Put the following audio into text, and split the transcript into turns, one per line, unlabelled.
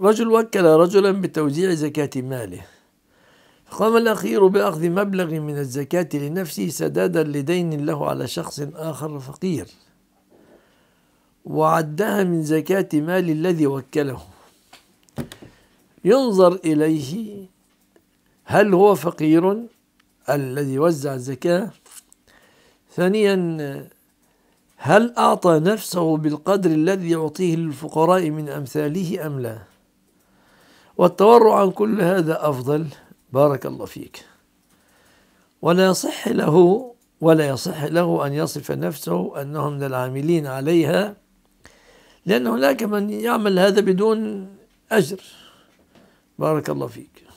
رجل وكل رجلا بتوزيع زكاة ماله قام الأخير بأخذ مبلغ من الزكاة لنفسه سدادا لدين له على شخص آخر فقير وعدها من زكاة مال الذي وكله ينظر إليه هل هو فقير الذي وزع الزكاة ثانيا هل أعطى نفسه بالقدر الذي يعطيه للفقراء من أمثاله أم لا؟ والتورع عن كل هذا أفضل بارك الله فيك ولا يصح له ولا يصح له أن يصف نفسه أنه من العاملين عليها لأن هناك من يعمل هذا بدون
أجر بارك الله فيك